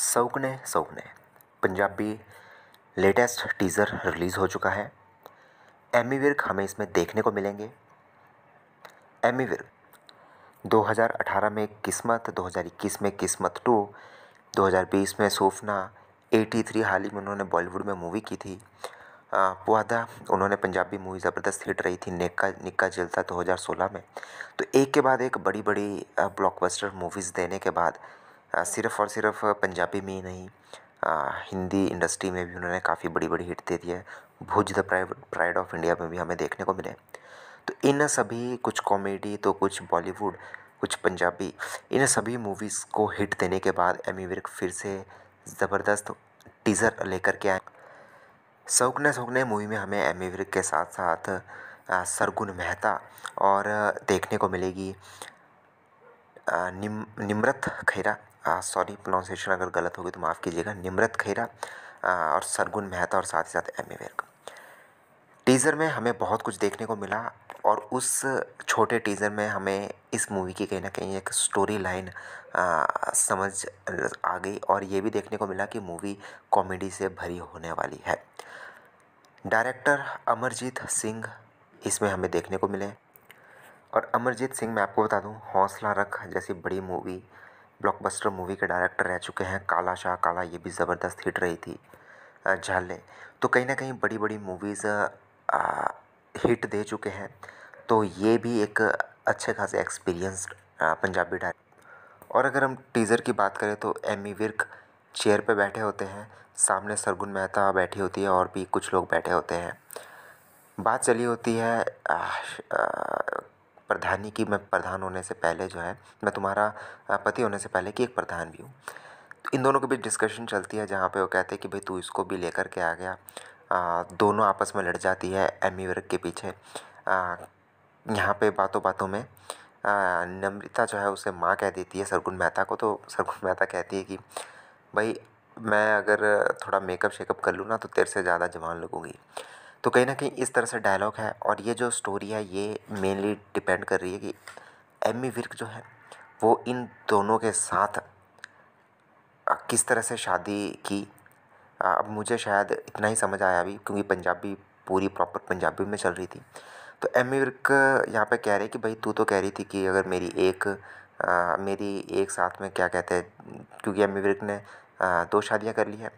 सौकने Saukne Punjabi latest teaser release हो चुका है एमी विर्क हमें इसमें देखने को मिलेंगे एमी विर्क 2018 में किस्मत 2021 में किस्मत टू 2020 में सोफना 83 हाल ही में उन्होंने बॉलीवुड में मूवी की थी पुआदा उन्होंने पंजाबी मूवी ज़बरदस्त हिट रही थी निक्का निक्का जलता 2016 में तो एक के बाद एक बड़ी बड़ी ब्लॉकबस्टर मूवीज़ देने के बाद सिर्फ़ और सिर्फ़ पंजाबी में ही नहीं हिंदी इंडस्ट्री में भी उन्होंने काफ़ी बड़ी बड़ी हिट दे दी है Bhuj the pride of India में भी हमें देखने को मिले तो इन सभी कुछ कॉमेडी तो कुछ बॉलीवुड कुछ पंजाबी इन सभी मूवीज़ को हिट देने के बाद एमी विर्क फिर से ज़बरदस्त टीज़र लेकर के आए सौकने सौकने मूवी में हमें एमी विर्क के साथ साथ सरगुन मेहता और देखने को मिलेगी निम निम्रत खैरा सॉरी प्रोनाउंसिएशन अगर गलत होगी तो माफ़ कीजिएगा निमृत खेरा और सरगुन मेहता और साथ ही साथ एम ए विर्क टीज़र में हमें बहुत कुछ देखने को मिला और उस छोटे टीज़र में हमें इस मूवी की कहीं ना कहीं एक स्टोरी लाइन समझ आ गई और ये भी देखने को मिला कि मूवी कॉमेडी से भरी होने वाली है डायरेक्टर अमरजीत सिंह इसमें हमें देखने को मिले और अमरजीत सिंह मैं आपको बता दूं हौसला रख जैसी बड़ी मूवी ब्लॉकबस्टर मूवी के डायरेक्टर रह चुके हैं काला शाह काला ये भी ज़बरदस्त हिट रही थी झाले तो कहीं ना कहीं बड़ी बड़ी मूवीज़ हिट दे चुके हैं तो ये भी एक अच्छे खासे एक्सपीरियंस पंजाबी डायरेक्टर और अगर हम टीज़र की बात करें तो एमी विर्क चेयर पर बैठे होते हैं सामने सरगुन मेहता बैठी होती है और भी कुछ लोग बैठे होते हैं बात चली होती है प्रधानी की मैं प्रधान होने से पहले जो है मैं तुम्हारा पति होने से पहले की एक प्रधान भी हूँ तो इन दोनों के बीच डिस्कशन चलती है जहाँ पे वो कहते हैं कि भाई तू इसको भी लेकर के आ गया आ, दोनों आपस में लड़ जाती है एमी वर्ग के पीछे यहाँ पे बातों बातों में नम्रिता नम्रता जो है उसे माँ कह देती है सरगुन मेहता को तो सरगुन मेहता कहती है कि भाई मैं अगर थोड़ा मेकअप शेकअप कर लूँ ना तो तेरे से ज़्यादा जवान लगूँगी तो कहीं ना कहीं इस तरह से डायलॉग है और ये जो स्टोरी है ये मेनली डिपेंड कर रही है कि एमी विर्क e जो है वो इन दोनों के साथ किस तरह से शादी की अब मुझे शायद इतना ही समझ आया अभी क्योंकि पंजाबी पूरी प्रॉपर पंजाबी में चल रही थी तो एम विर्क e यहाँ पे कह रहे कि भाई तू तो कह रही थी कि अगर मेरी एक आ, मेरी एक साथ में क्या कहते हैं क्योंकि एम विर्क e ने दो शादियाँ कर ली हैं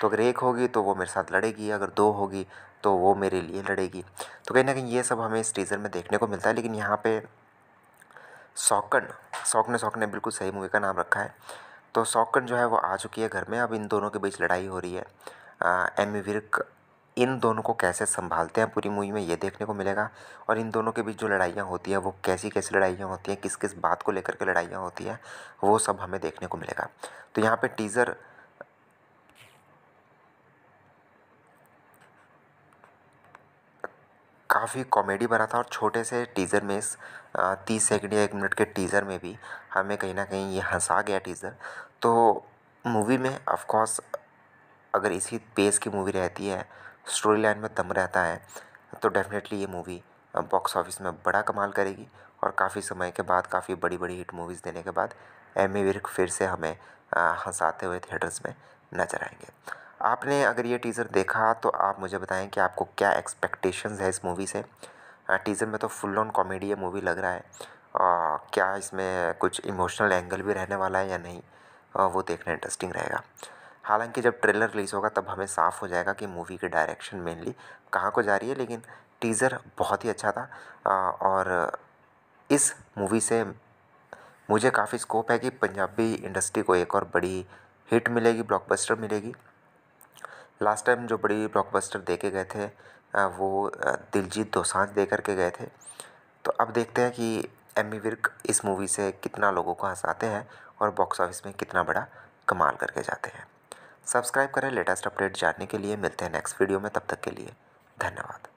तो अगर एक होगी तो वो मेरे साथ लड़ेगी अगर दो होगी तो वो मेरे लिए लड़ेगी तो कहीं ना कहीं ये सब हमें इस टीज़र में देखने को मिलता है लेकिन यहाँ पे सौकन सौकन सौकन बिल्कुल सही मूवी का नाम रखा है तो सौकन जो है वो आ चुकी है घर में अब इन दोनों के बीच लड़ाई हो रही है एम विरक इन दोनों को कैसे संभालते हैं पूरी मूवी में ये देखने को मिलेगा और इन दोनों के बीच जो लड़ाइयाँ होती हैं वो कैसी कैसी लड़ाइयाँ होती हैं किस किस बात को लेकर के लड़ाइयाँ होती हैं वो सब हमें देखने को मिलेगा तो यहाँ पे टीज़र काफ़ी कॉमेडी भरा था और छोटे से टीज़र में इस तीस सेकंड या एक मिनट के टीज़र में भी हमें कहीं ना कहीं ये हंसा गया टीज़र तो मूवी में ऑफकोर्स अगर इसी पेस की मूवी रहती है स्टोरी लाइन में दम रहता है तो डेफ़िनेटली ये मूवी बॉक्स ऑफिस में बड़ा कमाल करेगी और काफ़ी समय के बाद काफ़ी बड़ी बड़ी हिट मूवीज़ देने के बाद ए विर्क फिर से हमें हंसाते हुए थिएटर्स में नज़र आएंगे आपने अगर ये टीज़र देखा तो आप मुझे बताएं कि आपको क्या एक्सपेक्टेशंस है इस मूवी से टीज़र में तो फुल ऑन कॉमेडी ये मूवी लग रहा है आ, क्या इसमें कुछ इमोशनल एंगल भी रहने वाला है या नहीं आ, वो देखना इंटरेस्टिंग रहेगा हालांकि जब ट्रेलर रिलीज़ होगा तब हमें साफ़ हो जाएगा कि मूवी की डायरेक्शन मेनली कहाँ को जा रही है लेकिन टीज़र बहुत ही अच्छा था और इस मूवी से मुझे काफ़ी स्कोप है कि पंजाबी इंडस्ट्री को एक और बड़ी हिट मिलेगी ब्लॉकबस्टर मिलेगी लास्ट टाइम जो बड़ी ब्लॉकबस्टर देके गए थे वो दिलजीत दोसांझ दे करके गए थे तो अब देखते हैं कि एमी विर्क इस मूवी से कितना लोगों को हंसाते हैं और बॉक्स ऑफिस में कितना बड़ा कमाल करके जाते हैं सब्सक्राइब करें लेटेस्ट अपडेट जानने के लिए मिलते हैं नेक्स्ट वीडियो में तब तक के लिए धन्यवाद